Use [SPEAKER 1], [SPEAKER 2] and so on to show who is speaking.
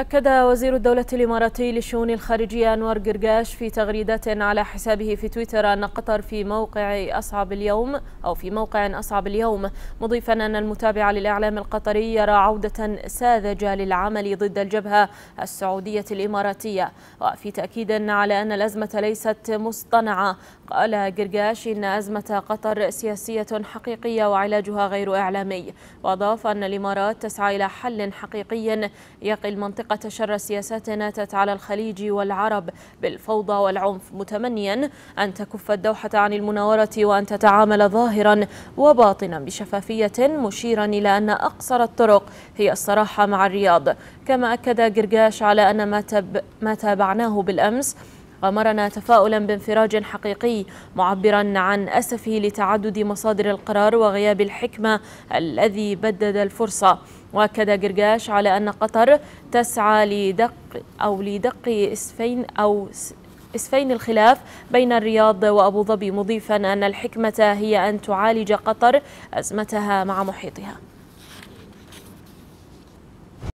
[SPEAKER 1] أكد وزير الدولة الإماراتي للشؤون الخارجية أنور قرقاش في تغريدة على حسابه في تويتر أن قطر في موقع أصعب اليوم أو في موقع أصعب اليوم مضيفا أن المتابع للإعلام القطري يرى عودة ساذجة للعمل ضد الجبهة السعودية الإماراتية وفي تأكيد على أن الأزمة ليست مصطنعة قال قرقاش إن أزمة قطر سياسية حقيقية وعلاجها غير إعلامي وأضاف أن الإمارات تسعى إلى حل حقيقي يقي المنطقة حقيقة شر سياسات ناتت على الخليج والعرب بالفوضى والعنف متمنيا أن تكف الدوحة عن المناورة وأن تتعامل ظاهرا وباطنا بشفافية مشيرا إلى أن أقصر الطرق هي الصراحة مع الرياض كما أكد جرجاش على أن ما, تب ما تابعناه بالأمس غمرنا تفاؤلا بانفراج حقيقي معبرا عن أسفه لتعدد مصادر القرار وغياب الحكمة الذي بدد الفرصة واكد جرجاش على ان قطر تسعى لدق او لدق اسفين او اسفين الخلاف بين الرياض وابو ظبي مضيفا ان الحكمه هي ان تعالج قطر ازمتها مع محيطها